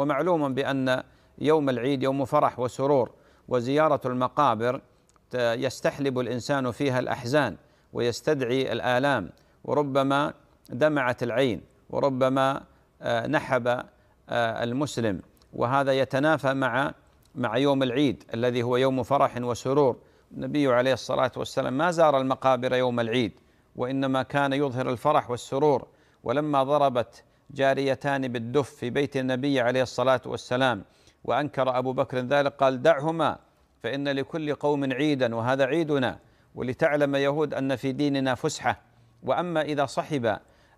ومعلوم بأن يوم العيد يوم فرح وسرور وزيارة المقابر يستحلب الإنسان فيها الأحزان ويستدعي الآلام وربما دمعت العين وربما آه، نحب آه، المسلم وهذا يتنافى مع مع يوم العيد الذي هو يوم فرح وسرور النبي عليه الصلاة والسلام ما زار المقابر يوم العيد وإنما كان يظهر الفرح والسرور ولما ضربت جاريتان بالدف في بيت النبي عليه الصلاة والسلام وأنكر أبو بكر ذلك قال دعهما فإن لكل قوم عيدا وهذا عيدنا ولتعلم يهود أن في ديننا فسحة وأما إذا صحب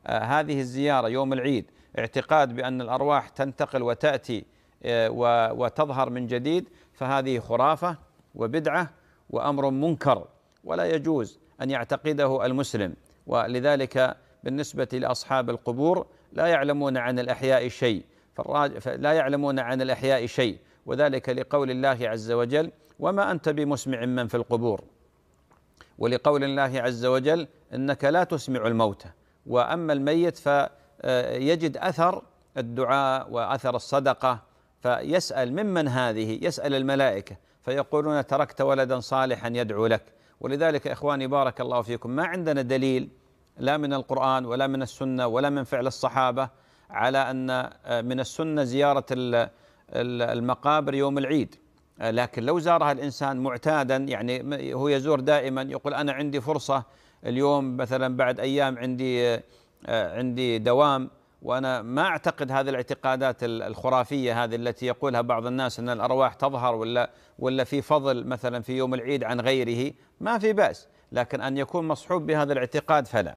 آه، هذه الزيارة يوم العيد اعتقاد بأن الأرواح تنتقل وتأتي آه، وتظهر من جديد فهذه خرافة وبدعة وأمر منكر ولا يجوز أن يعتقده المسلم ولذلك بالنسبة لأصحاب القبور لا يعلمون عن الأحياء شيء لا يعلمون عن الأحياء شيء وذلك لقول الله عز وجل وما أنت بمسمع من في القبور ولقول الله عز وجل إنك لا تسمع الموتى وأما الميت فيجد أثر الدعاء وأثر الصدقة فيسأل ممن هذه يسأل الملائكة فيقولون تركت ولدا صالحا يدعو لك ولذلك إخواني بارك الله فيكم ما عندنا دليل لا من القرآن ولا من السنة ولا من فعل الصحابة على أن آه، من السنة زيارة المقابر يوم العيد آه، لكن لو زارها الإنسان معتادا يعني هو يزور دائما يقول أنا عندي فرصة اليوم مثلا بعد أيام عندي آه، عندي دوام وأنا ما أعتقد هذه الاعتقادات الخرافية هذه التي يقولها بعض الناس أن الأرواح تظهر ولا ولا في فضل مثلا في يوم العيد عن غيره ما في بأس لكن أن يكون مصحوب بهذا الاعتقاد فلا